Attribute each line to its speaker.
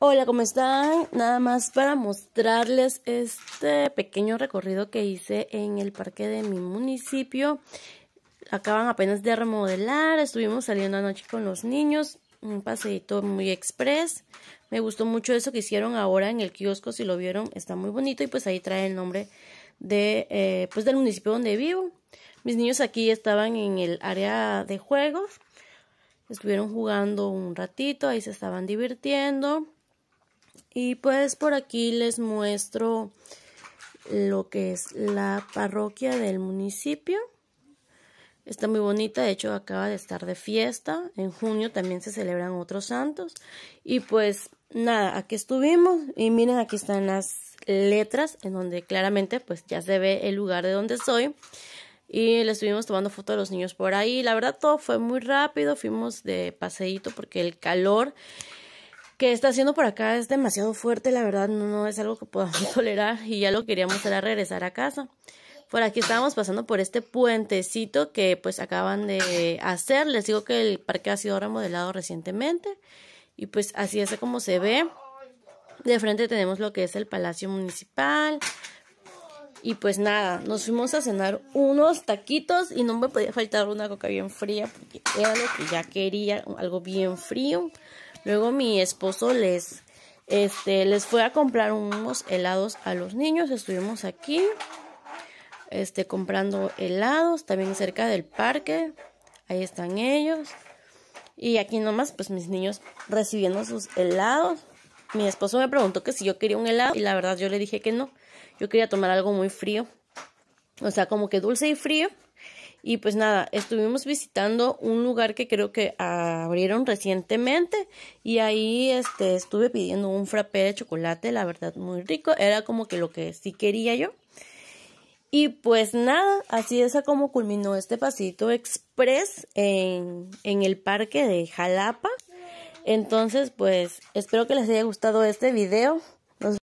Speaker 1: Hola, ¿cómo están? Nada más para mostrarles este pequeño recorrido que hice en el parque de mi municipio. Acaban apenas de remodelar, estuvimos saliendo anoche con los niños, un paseito muy express. Me gustó mucho eso que hicieron ahora en el kiosco, si lo vieron, está muy bonito y pues ahí trae el nombre de, eh, pues del municipio donde vivo. Mis niños aquí estaban en el área de juegos, estuvieron jugando un ratito, ahí se estaban divirtiendo y pues por aquí les muestro lo que es la parroquia del municipio. Está muy bonita, de hecho acaba de estar de fiesta. En junio también se celebran otros santos. Y pues nada, aquí estuvimos. Y miren, aquí están las letras en donde claramente pues ya se ve el lugar de donde soy. Y le estuvimos tomando fotos a los niños por ahí. La verdad todo fue muy rápido, fuimos de paseíto porque el calor que está haciendo por acá es demasiado fuerte, la verdad no, es algo que podamos tolerar y ya lo queríamos era regresar a casa. Por aquí estábamos pasando por este puentecito que pues acaban de hacer. Les digo que el parque ha sido remodelado recientemente y pues así es como se ve. De frente tenemos lo que es el Palacio Municipal. Y pues nada, nos fuimos a cenar unos taquitos y no me podía faltar una coca bien fría porque era lo que ya quería, algo bien frío. Luego mi esposo les, este, les fue a comprar unos helados a los niños. Estuvimos aquí, este, comprando helados, también cerca del parque. Ahí están ellos. Y aquí nomás, pues mis niños recibiendo sus helados. Mi esposo me preguntó que si yo quería un helado y la verdad yo le dije que no. Yo quería tomar algo muy frío. O sea, como que dulce y frío. Y pues nada, estuvimos visitando un lugar que creo que abrieron recientemente y ahí este, estuve pidiendo un frappé de chocolate, la verdad muy rico, era como que lo que sí quería yo. Y pues nada, así es como culminó este pasito express en, en el parque de Jalapa. Entonces pues espero que les haya gustado este video.